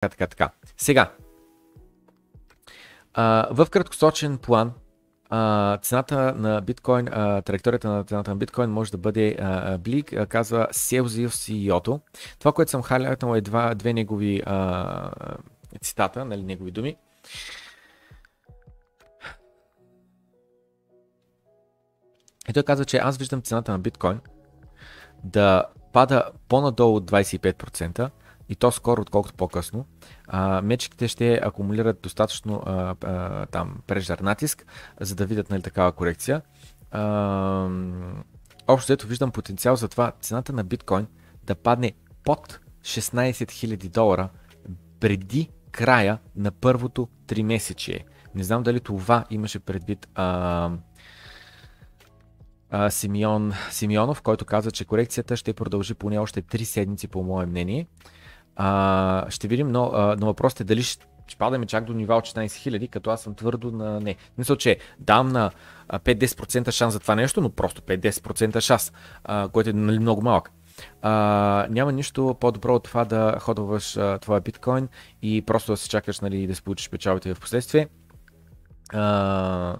Така, така, така. Сега, а, в краткосрочен план, а, цената на биткоин, а, траекторията на цената на биткоин може да бъде а, блик, а, казва и Йото. Това, което съм халятнал е два, две негови а, цитата, нали, негови думи. И той казва, че аз виждам цената на биткоин да пада по-надолу от 25%, и то скоро, отколкото по-късно, а, мечките ще акумулират достатъчно а, а, там преждар натиск, за да видят нали, такава корекция. А, общо ето виждам потенциал за това цената на биткоин да падне под 16 000 долара преди края на първото 3 месече. Не знам дали това имаше предвид а, а, Симеон, Симеонов, който каза, че корекцията ще продължи поне още 3 седмици, по мое мнение. А, ще видим, но, но въпросът е дали ще, ще падаме чак до нива от 14 000, като аз съм твърдо на не. Мисля, че дам на 5-10% шанс за това нещо, но просто 5-10% шанс, а, е нали, много малък. А, няма нищо по-добро от това да ходваш твоя биткоин и просто да се чакаш нали, да си получиш печалбите в последствие. А,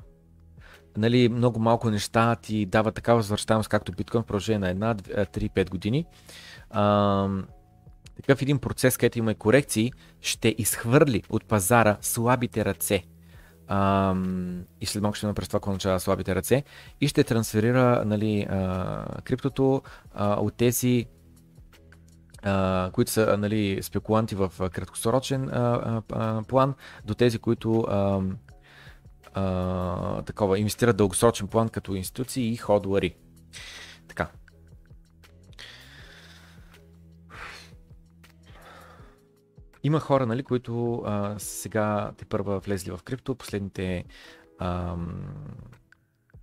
нали, много малко неща ти дава такава възвръщаемост, както биткоин в продължение на една, 3-5 години. А, такъв един процес, където има и корекции, ще изхвърли от пазара слабите ръце. Ам, и след малко ще има през това, какво означава слабите ръце. И ще трансферира нали, а, криптото а, от тези Uh, които са нали, спекуланти в краткосрочен uh, план, до тези, които такова инвестират дългосрочен план като институции и ходлари. Има хора, нали, които а, сега те първа влезли в крипто, последните а,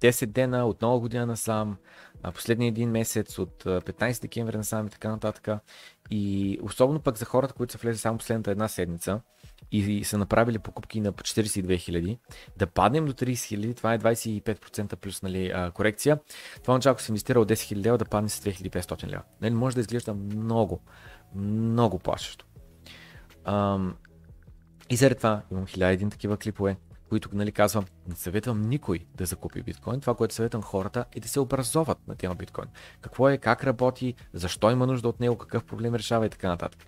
10 дена, от нова година насам, последния един месец, от 15 декември насам и така нататък. И особено пък за хората, които са влезли само последната една седмица и са направили покупки на 42 000, да паднем до 30 000, това е 25% плюс нали, корекция. Това означава, ако си инвестирал 10 000 лева, да падне с 2500 лева. Нали, може да изглежда много, много плашещо. Ам, и заради това имам хиляди един такива клипове, които нали, казвам, не съветвам никой да закупи биткоин. Това, което съветвам хората е да се образоват на тема биткоин. Какво е, как работи, защо има нужда от него, какъв проблем решава и така нататък.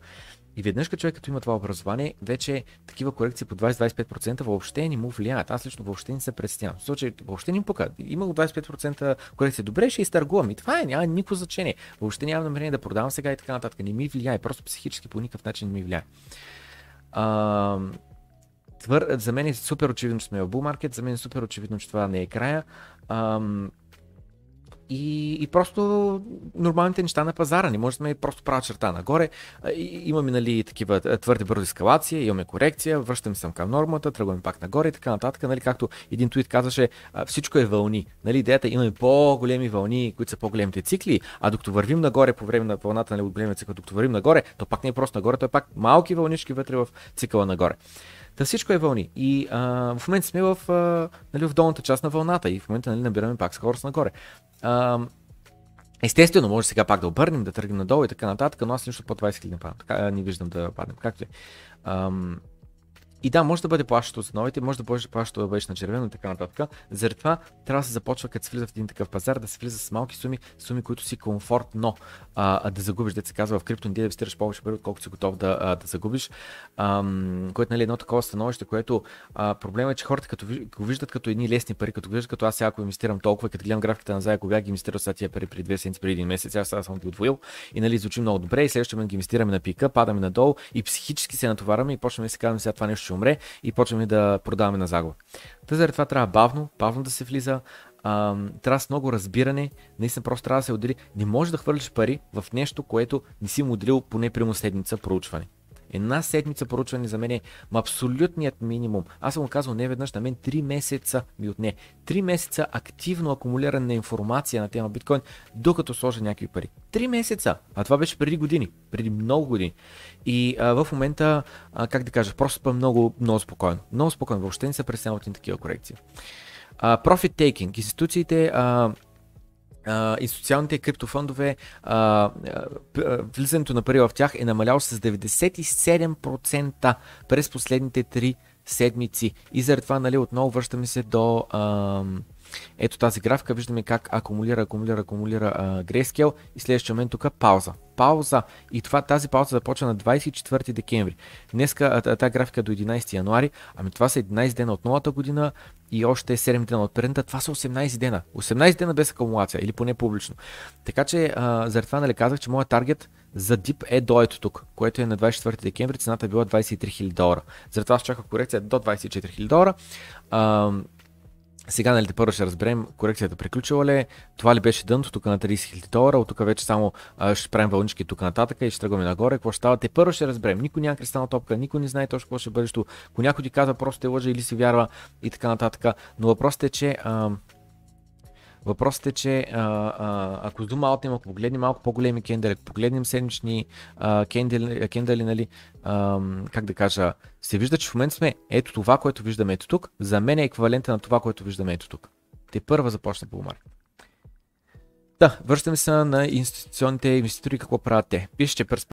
И веднъж като човек като има това образование, вече такива корекции по 20-25% въобще не му влияят. Аз лично въобще не се представям. В случай въобще не пока. Има 25% корекция. Добре, ще изтъргувам. И това е, няма никакво значение. Въобще нямам намерение да продавам сега и така нататък. Не ми влияе. Просто психически по никакъв начин не ми влияе. А, твър... За мен е супер очевидно, че сме в Булмаркет, За мен е супер очевидно, че това не е края. А, и, и просто нормалните неща на пазара. Не може да сме просто права черта нагоре. И, имаме нали, такива твърде бързо ескалация, имаме корекция, връщаме се към нормата, тръгваме пак нагоре и така нататък. Нали, както един туит казваше, всичко е вълни. Нали, идеята е, имаме по-големи вълни, които са по-големите цикли, а докато вървим нагоре по време на вълната нали, от големия цикъл, докато вървим нагоре, то пак не е просто нагоре, то е пак малки вълнички вътре в цикъла нагоре. Та всичко е вълни. И а, в момента сме в, а, нали, в долната част на вълната и в момента нали, набираме пак скорост нагоре. А, Естествено, може сега пак да обърнем, да тръгнем надолу и така нататък, но аз нищо по 20 хиляди не падам. Така не виждам да паднем. Както е. И да, може да бъде плащащо от основите, може да бъде плащащо да бъдеш на червено и така нататък. Заради това трябва да се започва, като се влиза в един такъв пазар, да се влиза с малки суми, суми, които си комфортно а, да загубиш, деца се казва в крипто, не да инвестираш повече пари, отколкото си готов да, а, да загубиш. А, което нали, е едно такова становище, което а, проблема е, че хората като го виждат като едни лесни пари, като го виждат като аз сега ако инвестирам толкова, като гледам графиката назад, ако бях ги инвестирал сега тия пари при 2 седмици, при един месец, аз сега съм ги отвоил и нали, звучи много добре и следващия мен ги инвестираме на пика, падаме надолу и психически се натоварваме и почваме да си казваме сега това нещо ще умре и почваме да продаваме на загуба. Та заради това трябва бавно, бавно да се влиза, а, трябва с много разбиране, наистина просто трябва да се отдели. Не можеш да хвърлиш пари в нещо, което не си му отделил поне прямо седмица проучване. Една седмица проучване за мен е абсолютният минимум. Аз съм го казвал не веднъж, на мен 3 месеца ми отне. 3 месеца активно акумулиране на информация на тема биткоин, докато сложа някакви пари. 3 месеца! А това беше преди години, преди много години. И а, в момента, а, как да кажа, просто е много, много спокойно. Много спокойно, въобще не се пресняват ни такива корекции. Профит profit taking. Институциите а, и социалните криптофондове, а, влизането на пари в тях е намаляло с 97% през последните 3 седмици. И заради това, нали, отново връщаме се до... А, ето тази графика виждаме как акумулира, акумулира, акумулира грейскел и следващия момент тук е пауза. Пауза. И това, тази пауза започва на 24 декември. Днеска тази графика е до 11 януари. Ами това са 11 дена от новата година и още 7 дена от предната. Това са 18 дена. 18 дена без акумулация или поне публично. Така че а, заради това нали казах, че моят таргет за дип е до ето тук, което е на 24 декември, цената е била 23 000 долара. Затова аз чаках корекция до 24 000 долара. А, сега, нали, първо ще разберем корекцията приключила ли, е, това ли беше дъното, тук на 30 000 долара, от тук вече само а, ще правим вълнички тук нататък и ще тръгваме нагоре, какво ще става, те първо ще разберем, никой няма кристална топка, никой не знае точно какво ще бъдещето, ако някой ти казва просто те лъжа или си вярва и така нататък, но въпросът е, че а, Въпросът е, че а, а, ако зум аутнем, ако погледнем малко по-големи кендали, ако погледнем седмични а, кендали, кендали нали, а, как да кажа, се вижда, че в момента сме ето това, което виждаме ето тук, за мен е еквивалента на това, което виждаме ето тук. Те първа започна по умар. Да, връщаме се на институционните инвеститори, какво правят те. Пишете през.